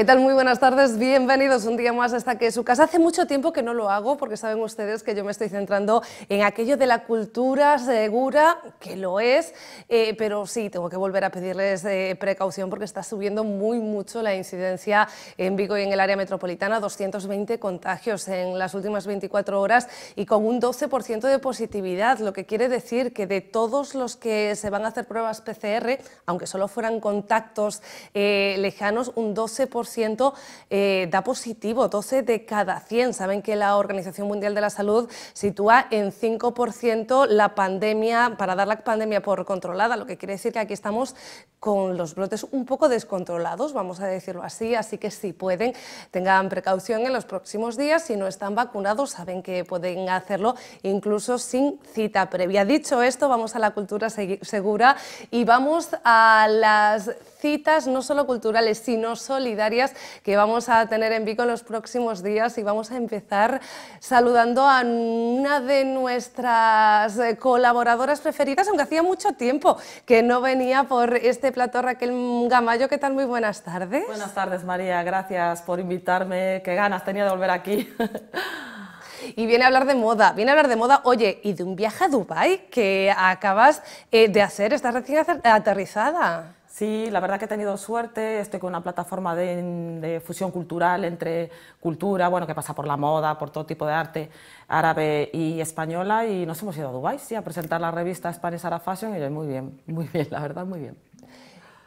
¿Qué tal? Muy buenas tardes, bienvenidos un día más hasta que su casa. Hace mucho tiempo que no lo hago porque saben ustedes que yo me estoy centrando en aquello de la cultura segura, que lo es, eh, pero sí, tengo que volver a pedirles eh, precaución porque está subiendo muy mucho la incidencia en Vigo y en el área metropolitana, 220 contagios en las últimas 24 horas y con un 12% de positividad, lo que quiere decir que de todos los que se van a hacer pruebas PCR, aunque solo fueran contactos eh, lejanos, un 12% eh, da positivo, 12 de cada 100. Saben que la Organización Mundial de la Salud sitúa en 5% la pandemia, para dar la pandemia por controlada, lo que quiere decir que aquí estamos con los brotes un poco descontrolados, vamos a decirlo así, así que si pueden, tengan precaución en los próximos días, si no están vacunados saben que pueden hacerlo incluso sin cita previa. Dicho esto, vamos a la cultura segura y vamos a las citas no solo culturales, sino solidarias que vamos a tener en Vico en los próximos días y vamos a empezar saludando a una de nuestras eh, colaboradoras preferidas, aunque hacía mucho tiempo que no venía por este plato Raquel Gamayo. ¿Qué tal? Muy buenas tardes. Buenas tardes, María. Gracias por invitarme. Qué ganas tenía de volver aquí. y viene a hablar de moda. Viene a hablar de moda, oye, y de un viaje a Dubai que acabas eh, de hacer, estás recién aterrizada. Sí, la verdad que he tenido suerte, estoy con una plataforma de, fusión cultural entre cultura, bueno, que pasa por la moda, por todo tipo de arte árabe y española, y nos hemos ido a Dubái, sí, a presentar la revista Spanish Arab Fashion, y muy bien, muy bien, la verdad, muy bien.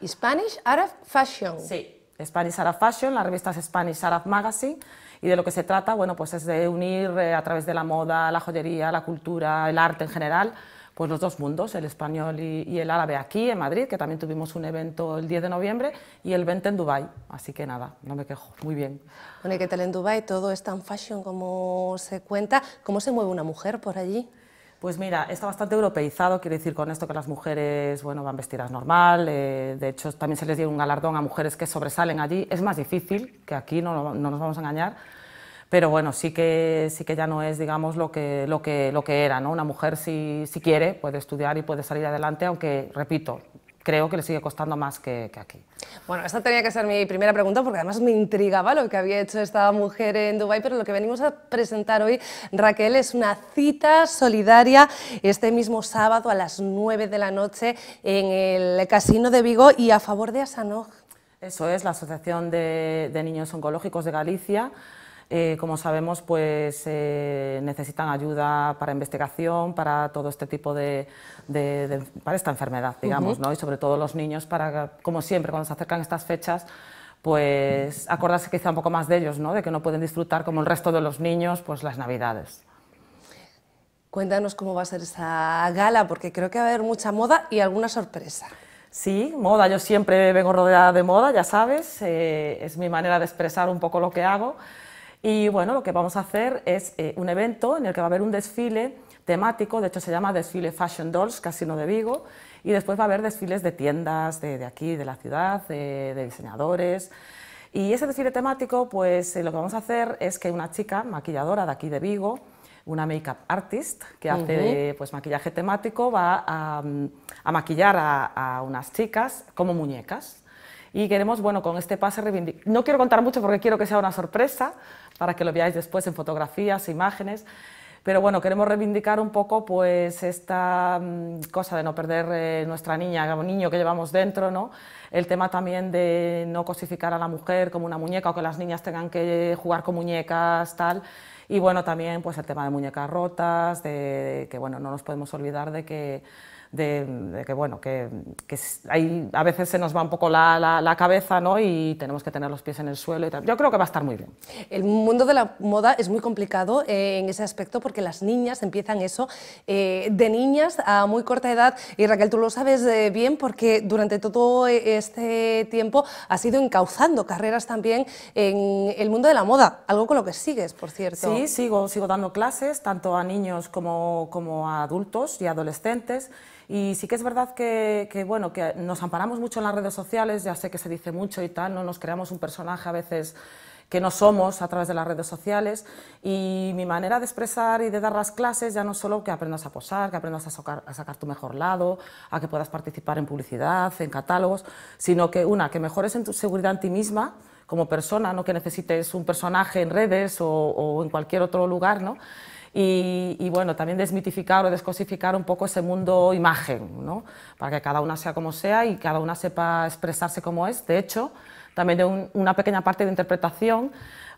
Spanish Arab Fashion. Sí, Spanish Arab Fashion, la revista es Spanish Arab Magazine, y de lo que se trata, bueno, pues es de unir eh, a través de la moda, la joyería, la cultura, el arte en general, pues los dos mundos, el español y, el árabe aquí en Madrid, que también tuvimos un evento el 10 de noviembre, y el 20 en Dubai. Así que nada, no me quejo, muy bien. Bueno, qué tal en Dubai? ¿Todo es tan fashion como se cuenta? ¿Cómo se mueve una mujer por allí? Pues mira, está bastante europeizado, quiero decir con esto que las mujeres bueno, van vestidas normal, eh, de hecho también se les dio un galardón a mujeres que sobresalen allí, es más difícil que aquí, no, no nos vamos a engañar, pero bueno, sí que, sí que ya no es, digamos, lo que, lo que, lo que era, ¿no? Una mujer si, si quiere puede estudiar y puede salir adelante, aunque, repito, creo que le sigue costando más que, aquí. Bueno, esta tenía que ser mi primera pregunta porque además me intrigaba lo que había hecho esta mujer en Dubái, pero lo que venimos a presentar hoy, Raquel, es una cita solidaria este mismo sábado a las 9 de la noche en el Casino de Vigo y a favor de Asanoj. Eso es, la Asociación de, de Niños Oncológicos de Galicia eh, como sabemos, pues eh, necesitan ayuda para investigación, para todo este tipo de, para esta enfermedad, digamos, ¿no? Y sobre todo los niños, para, como siempre, cuando se acercan estas fechas, pues acordarse quizá un poco más de ellos, ¿no? De que no pueden disfrutar como el resto de los niños, pues las Navidades. Cuéntanos cómo va a ser esa gala, porque creo que va a haber mucha moda y alguna sorpresa. Sí, moda, yo siempre vengo rodeada de moda, ya sabes, eh, es mi manera de expresar un poco lo que hago. Y bueno, lo que vamos a hacer es eh, un evento en el que va a haber un desfile temático, de hecho se llama Desfile Fashion Dolls, Casino de Vigo, y después va a haber desfiles de tiendas de, aquí, de la ciudad, de, diseñadores. Y ese desfile temático, pues eh, lo que vamos a hacer es que una chica maquilladora de aquí de Vigo, una make-up artist que hace pues, maquillaje temático, va a, mm, maquillar a, unas chicas como muñecas. Y queremos, bueno, con este pase reivindicar. No quiero contar mucho porque quiero que sea una sorpresa para que lo veáis después en fotografías, imágenes. Pero bueno, queremos reivindicar un poco pues esta mm, cosa de no perder eh, nuestra niña, niño que llevamos dentro, ¿no? El tema también de no cosificar a la mujer como una muñeca o que las niñas tengan que jugar con muñecas, tal. Y bueno, también pues el tema de muñecas rotas, de que bueno, no nos podemos olvidar de que de, que, bueno, que, hay, a veces se nos va un poco la, la, cabeza ¿no? y tenemos que tener los pies en el suelo. Y Yo creo que va a estar muy bien. El mundo de la moda es muy complicado eh, en ese aspecto porque las niñas empiezan eso eh, de niñas a muy corta edad. Y Raquel, tú lo sabes eh, bien porque durante todo este tiempo has ido encauzando carreras también en el mundo de la moda, algo con lo que sigues, por cierto. Sí, sigo, sigo dando clases tanto a niños como, como a adultos y adolescentes. Y sí que es verdad que, bueno, que nos amparamos mucho en las redes sociales, ya sé que se dice mucho y tal, ¿no? nos creamos un personaje a veces que no somos a través de las redes sociales y mi manera de expresar y de dar las clases ya no solo que aprendas a posar, que aprendas a sacar, tu mejor lado, a que puedas participar en publicidad, en catálogos, sino que una, que mejores en tu seguridad en ti misma, como persona, no que necesites un personaje en redes o, o en cualquier otro lugar, ¿no? y, bueno, también desmitificar o descosificar un poco ese mundo imagen, ¿no? para que cada una sea como sea y cada una sepa expresarse como es. De hecho, también de una pequeña parte de interpretación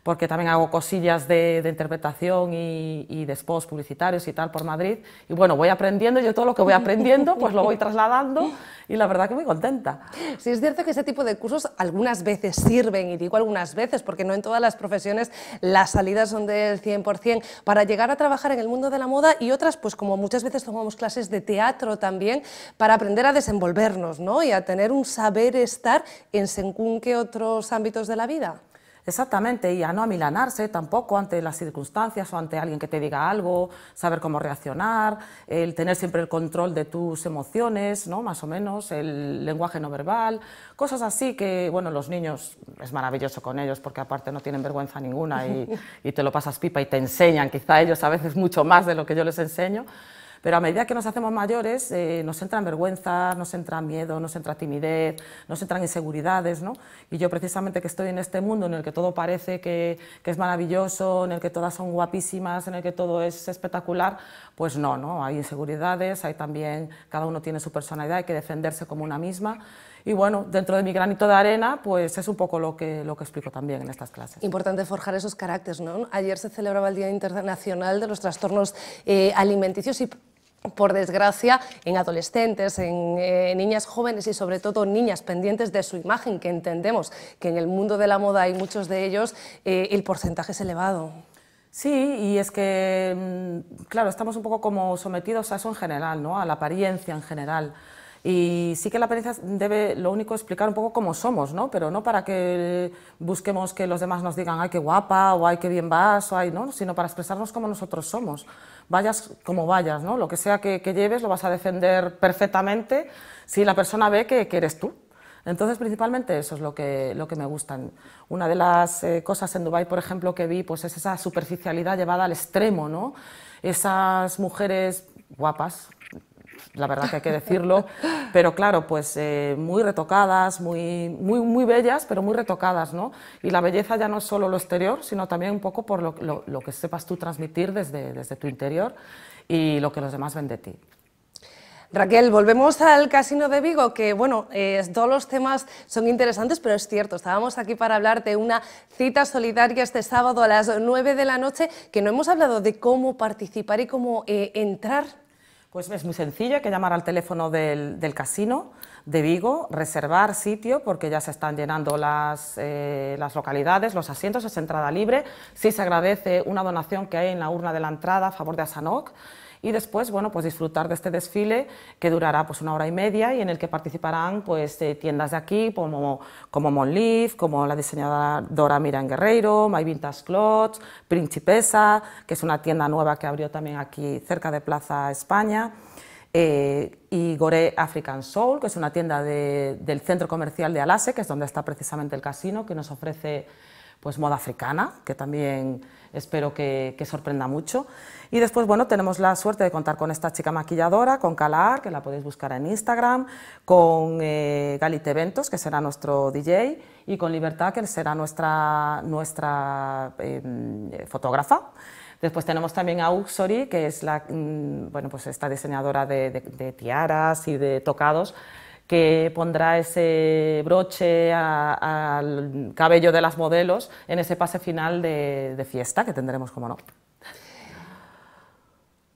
porque también hago cosillas de, interpretación y, de spots publicitarios y tal por Madrid. Y bueno, voy aprendiendo, yo todo lo que voy aprendiendo, pues lo voy trasladando y la verdad que muy contenta. Sí, es cierto que ese tipo de cursos algunas veces sirven, y digo algunas veces, porque no en todas las profesiones las salidas son del 100%, para llegar a trabajar en el mundo de la moda y otras, pues como muchas veces tomamos clases de teatro también, para aprender a desenvolvernos ¿no? y a tener un saber estar en según que otros ámbitos de la vida. Exactamente, y a no amilanarse tampoco ante las circunstancias o ante alguien que te diga algo, saber cómo reaccionar, el tener siempre el control de tus emociones, ¿no? más o menos, el lenguaje no verbal, cosas así que, bueno, los niños es maravilloso con ellos porque aparte no tienen vergüenza ninguna y, y te lo pasas pipa y te enseñan quizá ellos a veces mucho más de lo que yo les enseño. Pero a medida que nos hacemos mayores, eh, nos entran vergüenza, nos entra miedo, nos entra timidez, nos entran inseguridades, ¿no? Y yo precisamente que estoy en este mundo en el que todo parece que, que es maravilloso, en el que todas son guapísimas, en el que todo es espectacular, pues no, ¿no? Hay inseguridades, hay también, cada uno tiene su personalidad, hay que defenderse como una misma. Y bueno, dentro de mi granito de arena, pues es un poco lo que, lo que explico también en estas clases. Importante forjar esos caracteres, ¿no? Ayer se celebraba el Día Internacional de los Trastornos eh, Alimenticios y por desgracia, en adolescentes, en eh, niñas jóvenes y sobre todo niñas pendientes de su imagen, que entendemos que en el mundo de la moda hay muchos de ellos eh, el porcentaje es elevado. Sí, y es que, mm, claro, estamos un poco como sometidos a eso en general, ¿no? a la apariencia en general. Y sí que la apariencia debe, lo único, explicar un poco cómo somos, ¿no? Pero no para que busquemos que los demás nos digan, ay, qué guapa, o ay, qué bien vas, o ay, ¿no? Sino para expresarnos como nosotros somos. Vayas como vayas, ¿no? Lo que sea que, lleves lo vas a defender perfectamente si la persona ve que, eres tú. Entonces, principalmente eso es lo que, lo que me gustan. Una de las eh, cosas en Dubái, por ejemplo, que vi, pues es esa superficialidad llevada al extremo, ¿no? Esas mujeres guapas, la verdad que hay que decirlo, pero claro, pues eh, muy retocadas, muy, muy, muy bellas, pero muy retocadas, ¿no? Y la belleza ya no es solo lo exterior, sino también un poco por lo, que sepas tú transmitir desde, desde tu interior y lo que los demás ven de ti. Raquel, volvemos al Casino de Vigo, que bueno, eh, todos los temas son interesantes, pero es cierto, estábamos aquí para hablar de una cita solidaria este sábado a las 9 de la noche, que no hemos hablado de cómo participar y cómo eh, entrar pues es muy sencillo, hay que llamar al teléfono del, casino de Vigo, reservar sitio porque ya se están llenando las, eh, las, localidades, los asientos, es entrada libre. Sí se agradece una donación que hay en la urna de la entrada a favor de Asanoc y después, bueno, pues disfrutar de este desfile que durará pues una hora y media y en el que participarán pues eh, tiendas de aquí como, como Monleaf, como la diseñadora Miran Guerreiro, My Vintage Clothes, Principesa, que es una tienda nueva que abrió también aquí cerca de Plaza España. Eh, y Gore African Soul, que es una tienda del centro comercial de Alase, que es donde está precisamente el casino, que nos ofrece pues moda africana, que también espero que, sorprenda mucho. Y después, bueno, tenemos la suerte de contar con esta chica maquilladora, con Calar, que la podéis buscar en Instagram, con eh, Galit Eventos, que será nuestro DJ, y con Libertad, que será nuestra, nuestra em, fotógrafa. Después tenemos también a Uxori, que es la, mm, bueno, pues esta diseñadora de tiaras y de tocados, que pondrá ese broche al cabello de las modelos en ese pase final de, fiesta que tendremos, como no.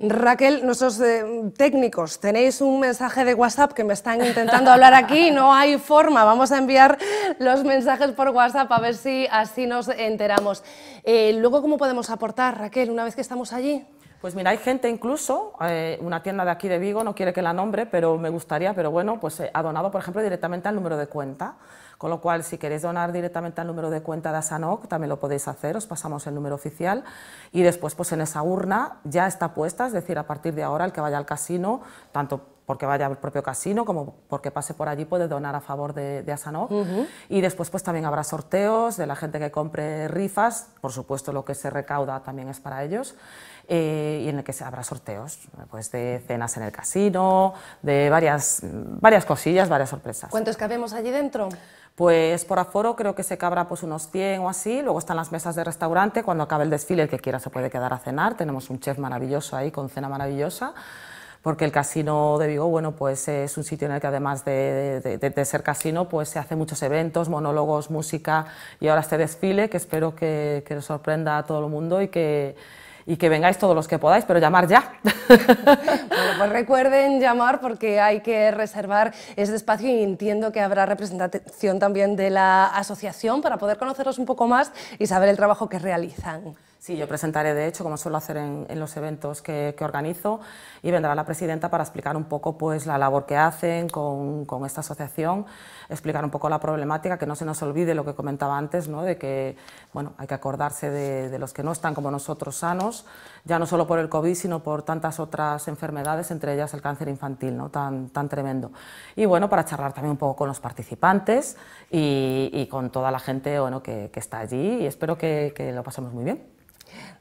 Raquel, nuestros eh, técnicos, tenéis un mensaje de WhatsApp que me están intentando hablar aquí, no hay forma, vamos a enviar los mensajes por WhatsApp a ver si así nos enteramos. Eh, luego, ¿cómo podemos aportar, Raquel, una vez que estamos allí? Pues mira, hay gente incluso, eh, una tienda de aquí de Vigo, no quiere que la nombre, pero me gustaría, pero bueno, pues eh, ha donado, por ejemplo, directamente al número de cuenta. Con lo cual, si queréis donar directamente al número de cuenta de Asanoc, también lo podéis hacer, os pasamos el número oficial. Y después, pues en esa urna ya está puesta, es decir, a partir de ahora el que vaya al casino, tanto porque vaya al propio casino, como porque pase por allí puede donar a favor de, de Asanoc. Y después pues también habrá sorteos de la gente que compre rifas, por supuesto lo que se recauda también es para ellos. Eh, y en el que habrá sorteos pues de cenas en el casino, de varias, varias cosillas, varias sorpresas. ¿Cuántos cabemos allí dentro? Pues por aforo creo que se cabra pues unos 100 o así, luego están las mesas de restaurante, cuando acabe el desfile el que quiera se puede quedar a cenar, tenemos un chef maravilloso ahí con cena maravillosa porque el casino de Vigo bueno, pues es un sitio en el que además de, de, ser casino pues se hace muchos eventos, monólogos, música y ahora este desfile que espero que, que sorprenda a todo el mundo y que y que vengáis todos los que podáis, pero llamar ya. pues recuerden llamar porque hay que reservar ese espacio y entiendo que habrá representación también de la asociación para poder conocerlos un poco más y saber el trabajo que realizan. Sí, yo presentaré, de hecho, como suelo hacer en, los eventos que, organizo, y vendrá la presidenta para explicar un poco pues, la labor que hacen con, esta asociación, explicar un poco la problemática, que no se nos olvide lo que comentaba antes, ¿no? de que bueno, hay que acordarse de, los que no están como nosotros sanos, ya no solo por el COVID, sino por tantas otras enfermedades, entre ellas el cáncer infantil, ¿no? tan, tan tremendo. Y bueno, para charlar también un poco con los participantes y, con toda la gente bueno, que, está allí, y espero que, que lo pasemos muy bien.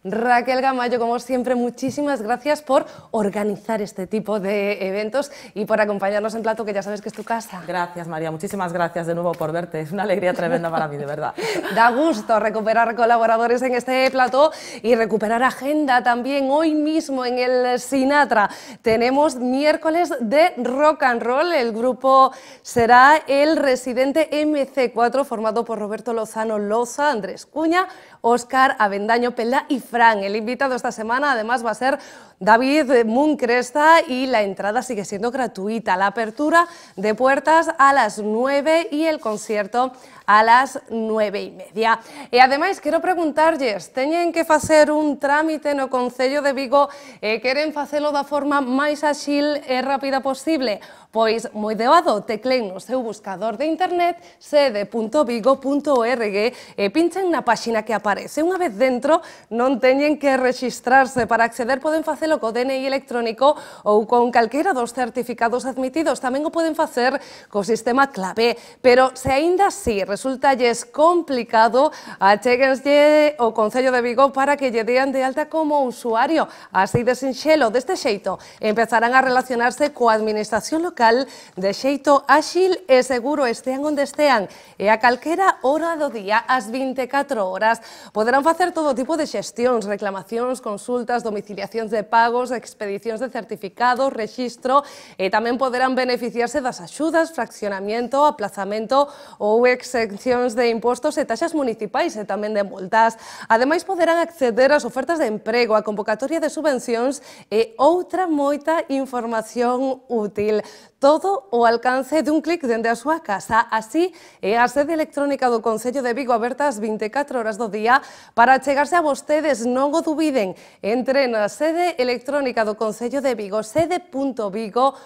Raquel Gamayo, como siempre, muchísimas gracias por organizar este tipo de eventos y por acompañarnos en Plato, que ya sabes que es tu casa. Gracias, María. Muchísimas gracias de nuevo por verte. Es una alegría tremenda para mí, de verdad. da gusto recuperar colaboradores en este Plato y recuperar agenda también. Hoy mismo en el Sinatra tenemos miércoles de rock and roll. El grupo será el residente MC4, formado por Roberto Lozano Loza, Andrés Cuña, Oscar Avendaño Pela y Fran. El invitado esta semana además va a ser David Mooncresta y la entrada sigue siendo gratuita. La apertura de puertas a las 9 y el concierto a las 9 e media. E ademais, quero preguntarlles, teñen que facer un trámite no Concello de Vigo e eh, queren facelo da forma máis axil e rápida posible? Pois, moi doado, teclen no seu buscador de internet sede.vigo.org e pinchen na páxina que aparece. Unha vez dentro, non teñen que registrarse. Para acceder poden facer facelo co DNI electrónico ou con calquera dos certificados admitidos. Tamén o poden facer co sistema clave, pero se aínda así resultalles complicado, achéguense o Concello de Vigo para que lle dean de alta como usuario. Así de sinxelo, deste xeito, empezarán a relacionarse coa administración local de xeito áxil e seguro estean onde estean e a calquera hora do día, as 24 horas. Poderán facer todo tipo de xestións, reclamacións, consultas, domiciliacións de pagos, pagos, expedicións de certificados, rexistro, e eh, tamén poderán beneficiarse das axudas, fraccionamento, aplazamento ou exencións de impostos e taxas municipais e tamén de multas. Ademais, poderán acceder ás ofertas de emprego, a convocatoria de subvencións e eh, outra moita información útil. Todo o alcance dun clic dende a súa casa. Así, é eh, a sede electrónica do Concello de Vigo aberta as 24 horas do día para chegarse a vostedes, non o dubiden. Entren na sede electrónica electrónica do Concello de Vigo, sede.vigo.org.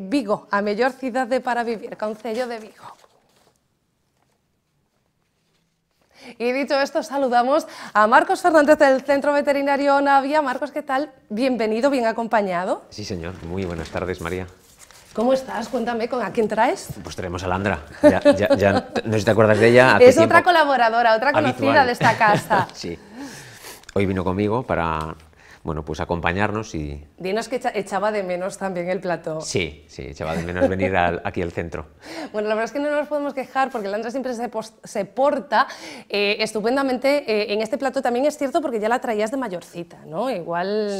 Vigo, a ciudad de para vivir, Concello de Vigo. Y dicho esto, saludamos a Marcos Fernández del Centro Veterinario Navia. Marcos, ¿qué tal? Bienvenido, bien acompañado. Sí, señor. Muy buenas tardes, María. ¿Cómo estás? Cuéntame, ¿con ¿a quién traes? Pues traemos a Landra. Ya, no sé si te acuerdas de ella. Es otra colaboradora, otra conocida de esta casa. sí. Hoy vino conmigo para bueno, pues acompañarnos y... Dinos que echaba de menos también el plato. Sí, sí, echaba de menos venir aquí al centro. Bueno, la verdad es que no nos podemos quejar porque Landra siempre se, porta eh, estupendamente. Eh, en este plato. también es cierto porque ya la traías de mayorcita, ¿no? Igual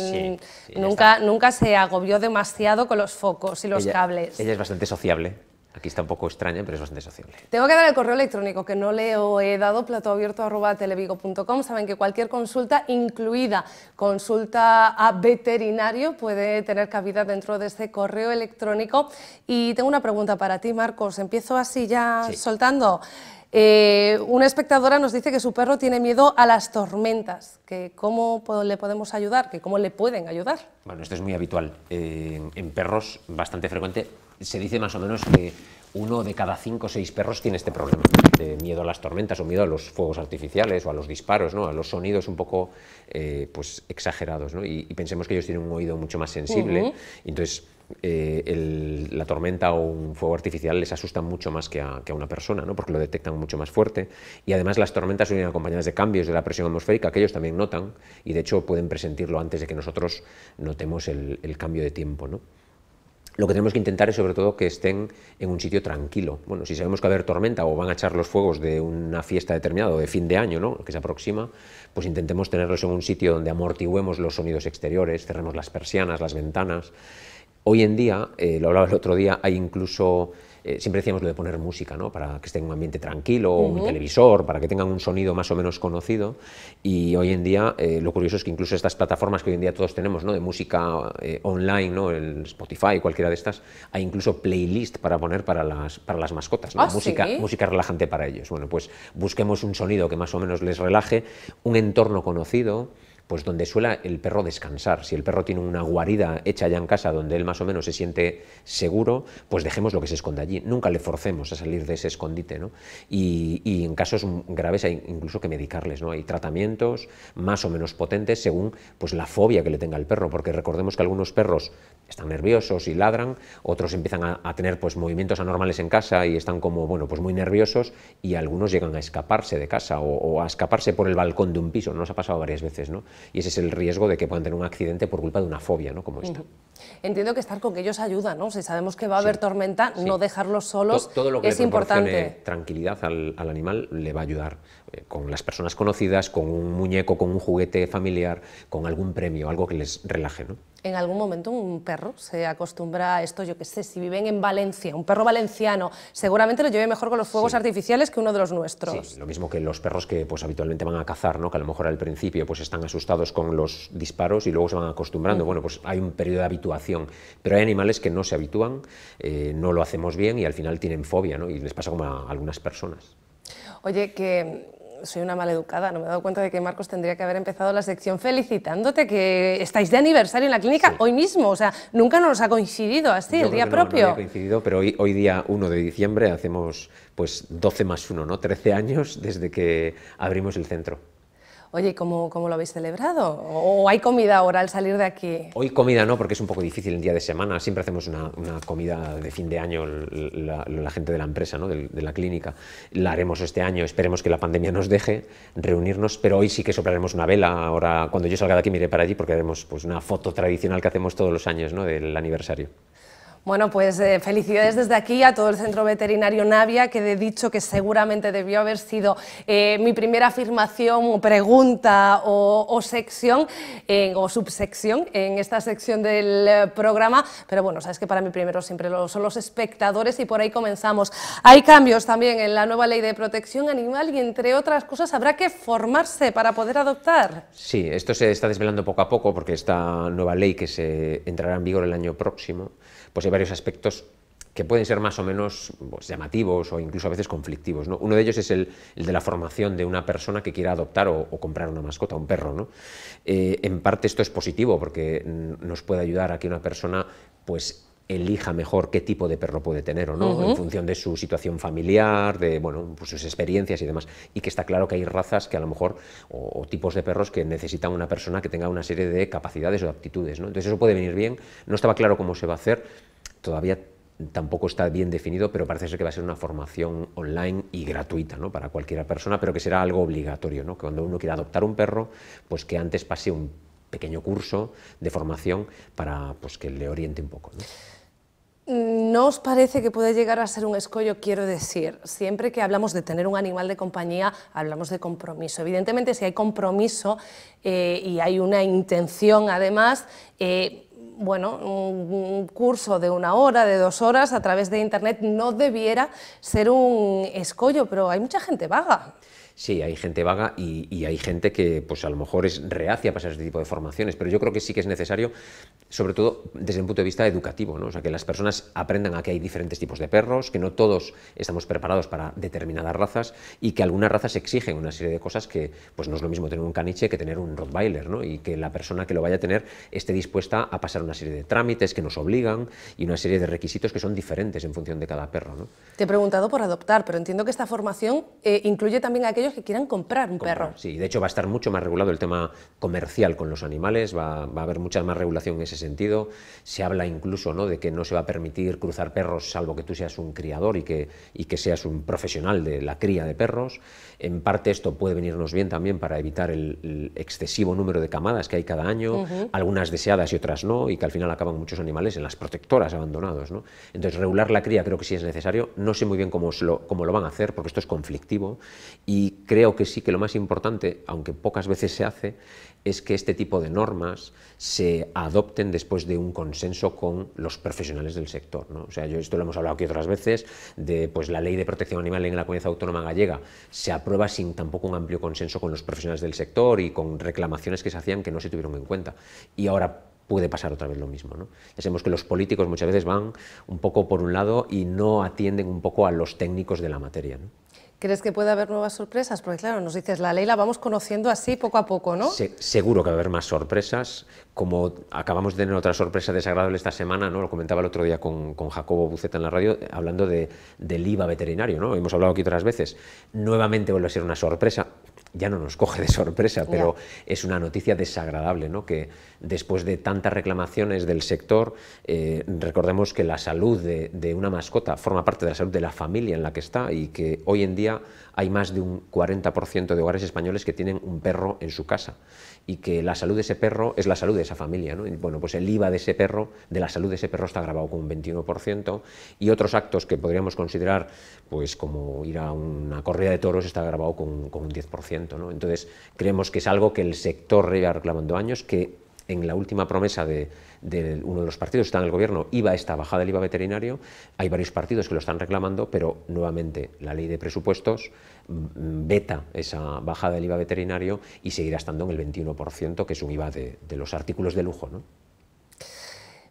nunca, nunca se agobió demasiado con los focos y los cables. Ella es bastante sociable. Aquí está un poco extraña, pero es bastante Tengo que dar el correo electrónico que no le he dado platoabierto.televigo.com. Saben que cualquier consulta, incluida consulta a veterinario, puede tener cabida dentro de este correo electrónico. Y tengo una pregunta para ti, Marcos. Empiezo así ya soltando. Eh, una espectadora nos dice que su perro tiene miedo a las tormentas, que cómo le podemos ayudar, que cómo le pueden ayudar. Bueno, esto es muy habitual eh, en perros, bastante frecuente, se dice más o menos que uno de cada cinco o seis perros tiene este problema de miedo a las tormentas o miedo a los fuegos artificiales o a los disparos, ¿no? a los sonidos un poco eh, pues, exagerados. Y, pensemos que ellos tienen un oído mucho más sensible, entonces eh, la tormenta o un fuego artificial les asusta mucho más que a, una persona, porque lo detectan mucho más fuerte. Y además las tormentas son acompañadas de cambios de la presión atmosférica que ellos también notan y de hecho pueden presentirlo antes de que nosotros notemos el, cambio de tiempo. Lo que tenemos que intentar es sobre todo que estén en un sitio tranquilo. Bueno, si sabemos que va a haber tormenta o van a echar los fuegos de una fiesta determinada o de fin de año, ¿no? que se aproxima, pues intentemos tenerlos en un sitio donde amortiguemos los sonidos exteriores, cerremos las persianas, las ventanas. Hoy en día, eh, lo hablaba el otro día, hay incluso eh, siempre decíamos lo de poner música, ¿no? Para que estén en un ambiente tranquilo, un televisor, para que tengan un sonido más o menos conocido. Y hoy en día, eh, lo curioso es que incluso estas plataformas que hoy en día todos tenemos, ¿no? De música eh, online, ¿no? El Spotify, cualquiera de estas, hay incluso playlist para poner para las, para las mascotas, ah, música, música relajante para ellos. Bueno, pues busquemos un sonido que más o menos les relaje, un entorno conocido, pues donde suela el perro descansar. Si el perro tiene una guarida hecha ya en casa donde él más o menos se siente seguro, pues dejemos lo que se esconde allí. Nunca le forcemos a salir de ese escondite. ¿no? Y, en casos graves hay incluso que medicarles. ¿no? Hay tratamientos más o menos potentes según pues, la fobia que le tenga el perro, porque recordemos que algunos perros están nerviosos y ladran, otros empiezan a, tener pues, movimientos anormales en casa y están como bueno, pues muy nerviosos y algunos llegan a escaparse de casa o a escaparse por el balcón de un piso. Nos ha pasado varias veces. ¿no? Y ese es el riesgo de que puedan tener un accidente por culpa de una fobia, ¿no? Como esta. Entiendo que estar con ellos ayuda, ¿no? Si sabemos que va a haber tormenta, no dejarlos solos todo, lo que es importante. Tranquilidad al, animal le va a ayudar. Eh, con las personas conocidas, con un muñeco, con un juguete familiar, con algún premio, algo que les relaje. ¿no? En algún momento un perro se acostumbra a esto, yo qué sé, si viven en Valencia, un perro valenciano, seguramente lo lleve mejor con los fuegos artificiales que uno de los nuestros. Sí, lo mismo que los perros que pues, habitualmente van a cazar, ¿no? que a lo mejor al principio pues, están asustados con los disparos y luego se van acostumbrando. Mm. Bueno, pues hay un periodo de habituación, pero hay animales que no se habitúan, eh, no lo hacemos bien y al final tienen fobia ¿no? y les pasa como a algunas personas. Oye, que soy una maleducada, no me he dado cuenta de que Marcos tendría que haber empezado la sección felicitándote que estáis de aniversario en la clínica hoy mismo, o sea, nunca nos ha coincidido así, el día propio. No ha coincidido, pero hoy, hoy día 1 de diciembre hacemos pues 12 más 1, ¿no? 13 años desde que abrimos el centro. Oye, ¿cómo, cómo lo habéis celebrado? ¿O hay comida ahora al salir de aquí? Hoy comida no, porque es un poco difícil el día de semana. Siempre hacemos una, comida de fin de año la, gente de la empresa, ¿no? de, la clínica. La haremos este año, esperemos que la pandemia nos deje reunirnos, pero hoy sí que soplaremos una vela. Ahora, cuando yo salga de aquí, miré para allí porque haremos pues, una foto tradicional que hacemos todos los años ¿no? del aniversario. Bueno, pues eh, felicidades desde aquí a todo el Centro Veterinario Navia, que he dicho que seguramente debió haber sido eh, mi primera afirmación o pregunta o, sección o subsección en esta sección del eh, programa. Pero bueno, sabes que para mí primero siempre son los espectadores y por ahí comenzamos. Hay cambios también en la nueva ley de protección animal y entre otras cosas habrá que formarse para poder adoptar. Sí, esto se está desvelando poco a poco porque esta nueva ley que se entrará en vigor el año próximo pues hay varios aspectos que pueden ser más o menos pues, llamativos o incluso a veces conflictivos. ¿no? Uno de ellos es el, de la formación de una persona que quiera adoptar o, comprar una mascota, un perro. ¿no? Eh, en parte esto es positivo porque nos puede ayudar a que una persona pues elija mejor qué tipo de perro puede tener o no, en función de su situación familiar, de bueno, pues sus experiencias y demás. Y que está claro que hay razas que a lo mejor, o, tipos de perros que necesitan una persona que tenga una serie de capacidades o aptitudes. ¿no? Entonces eso puede venir bien, no estaba claro cómo se va a hacer, todavía tampoco está bien definido, pero parece ser que va a ser una formación online y gratuita para cualquier persona, pero que será algo obligatorio, ¿no? que cuando uno quiera adoptar un perro, pues que antes pase un pequeño curso de formación para pues, que le oriente un poco. ¿No os parece que puede llegar a ser un escollo? Quiero decir, siempre que hablamos de tener un animal de compañía, hablamos de compromiso. Evidentemente, si hay compromiso eh, y hay una intención, además, eh, bueno, un curso de una hora, de dos horas a través de Internet no debiera ser un escollo, pero hay mucha gente vaga. Sí, hay gente vaga y, hay gente que pues a lo mejor es reacia a pasar este tipo de formaciones, pero yo creo que sí que es necesario, sobre todo desde un punto de vista educativo, ¿no? o sea, que las personas aprendan a que hay diferentes tipos de perros, que no todos estamos preparados para determinadas razas y que algunas razas exigen una serie de cosas que pues no es lo mismo tener un caniche que tener un rottweiler, ¿no? y que la persona que lo vaya a tener esté dispuesta a pasar una serie de trámites que nos obligan y una serie de requisitos que son diferentes en función de cada perro. ¿no? Te he preguntado por adoptar, pero entiendo que esta formación eh, incluye también aquellos que quieran comprar un perro. Sí, de hecho va a estar mucho más regulado el tema comercial con los animales, va, a haber mucha más regulación en ese sentido. Se habla incluso ¿no? de que no se va a permitir cruzar perros salvo que tú seas un criador y que, y que seas un profesional de la cría de perros. En parte esto puede venirnos bien también para evitar el, excesivo número de camadas que hay cada año, algunas deseadas y otras no, y que al final acaban muchos animales en las protectoras abandonados. ¿no? Entonces, regular la cría creo que sí es necesario. No sé muy bien cómo, lo, cómo lo van a hacer, porque esto es conflictivo. Y y creo que sí que lo más importante, aunque pocas veces se hace, es que este tipo de normas se adopten después de un consenso con los profesionales del sector. O sea, esto lo hemos hablado aquí otras veces, de pues la ley de protección animal en la comunidad autónoma gallega se aprueba sin tampoco un amplio consenso con los profesionales del sector y con reclamaciones que se hacían que no se tuvieron en cuenta. Y ahora puede pasar otra vez lo mismo. ¿no? Ya sabemos que los políticos muchas veces van un poco por un lado y no atienden un poco a los técnicos de la materia. ¿Crees que puede haber nuevas sorpresas? Porque claro, nos dices, la ley la vamos conociendo así poco a poco, ¿no? seguro que va a haber más sorpresas, como acabamos de tener otra sorpresa desagradable esta semana, ¿no? Lo comentaba el otro día con, Jacobo Buceta en la radio, eh, hablando del IVA veterinario, ¿no? Hemos hablado aquí otras veces. Nuevamente vuelve a ser una sorpresa, ya no nos coge de sorpresa, pero es una noticia desagradable, ¿no? Que, después de tantas reclamaciones del sector, eh, recordemos que la salud de, una mascota forma parte de la salud de la familia en la que está y que hoy en día hay más de un 40% de hogares españoles que tienen un perro en su casa y que la salud de ese perro es la salud de esa familia. bueno, pues el IVA de ese perro, de la salud de ese perro está grabado con un 21% y otros actos que podríamos considerar pues como ir a una corrida de toros está grabado con, un 10%. Entonces creemos que es algo que el sector lleva reclamando años, que en la última promesa de, uno de los partidos que está en el gobierno iba esta bajada del IVA veterinario. Hay varios partidos que lo están reclamando, pero nuevamente la ley de presupuestos mm, mm, veta esa bajada del IVA veterinario y seguirá estando en el 21%, que es un IVA de, de los artículos de lujo. ¿no?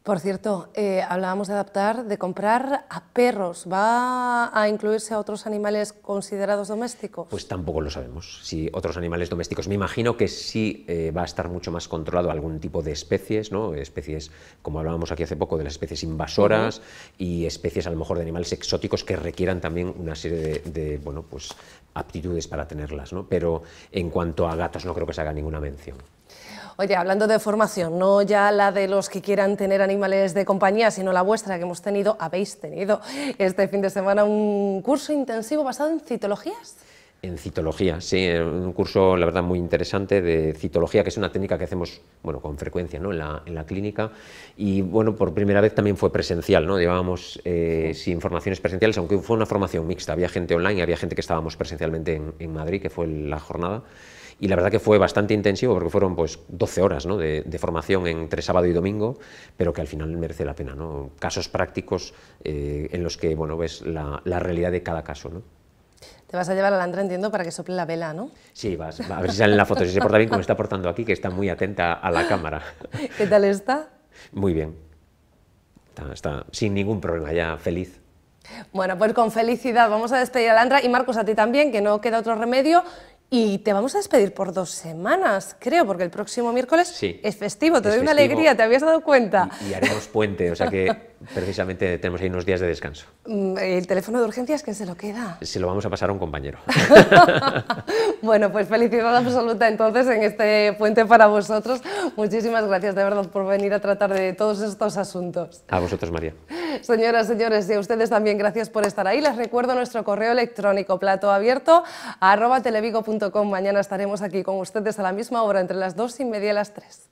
Por cierto, eh, hablábamos de adaptar, de comprar a perros. ¿Va a incluirse a otros animales considerados domésticos? Pues tampoco lo sabemos, si otros animales domésticos. Me imagino que sí eh, va a estar mucho más controlado algún tipo de especies, ¿no? especies, como hablábamos aquí hace poco, de las especies invasoras y especies a lo mejor de animales exóticos que requieran también una serie de, bueno, pues, aptitudes para tenerlas. ¿no? Pero en cuanto a gatos no creo que se haga ninguna mención. Oye, hablando de formación, no ya la de los que quieran tener animales de compañía, sino la vuestra que hemos tenido, habéis tenido este fin de semana un curso intensivo basado en citologías en citología, sí, un curso, la verdad, muy interesante de citología, que es una técnica que hacemos bueno, con frecuencia ¿no? en, la, en la clínica. Y bueno, por primera vez también fue presencial, ¿no? llevábamos eh, sin formaciones presenciales, aunque fue una formación mixta. Había gente online y había gente que estábamos presencialmente en, en Madrid, que fue la jornada y la verdad que fue bastante intensivo porque fueron pues 12 horas ¿no? de, de, formación entre sábado y domingo, pero que al final merece la pena, ¿no? Casos prácticos eh, en los que, bueno, ves la, la realidad de cada caso, ¿no? Te vas a llevar a Andra, entiendo, para que sople la vela, ¿no? Sí, vas, a ver si sale en la foto, si se porta bien como está portando aquí, que está muy atenta a la cámara. ¿Qué tal está? Muy bien. Está, sin ningún problema, ya feliz. Bueno, pues con felicidad vamos a despedir a Andra y Marcos a ti también, que no queda otro remedio. Y te vamos a despedir por dos semanas, creo, porque el próximo miércoles es festivo. Te doy una alegría, ¿te habías dado cuenta? y haremos puente, o sea que precisamente tenemos ahí unos días de descanso. Mm, ¿El teléfono de urgencias que se lo queda? Se lo vamos a pasar a un compañero. bueno, pues felicidad absoluta entonces en este puente para vosotros. Muchísimas gracias de verdad por venir a tratar de todos estos asuntos. A vosotros, María. Señoras, señores, y a ustedes también gracias por estar ahí. Les recuerdo nuestro correo electrónico platoabierto, arroba televigo.com. Mañana estaremos aquí con ustedes a la misma hora entre las dos y media y las tres.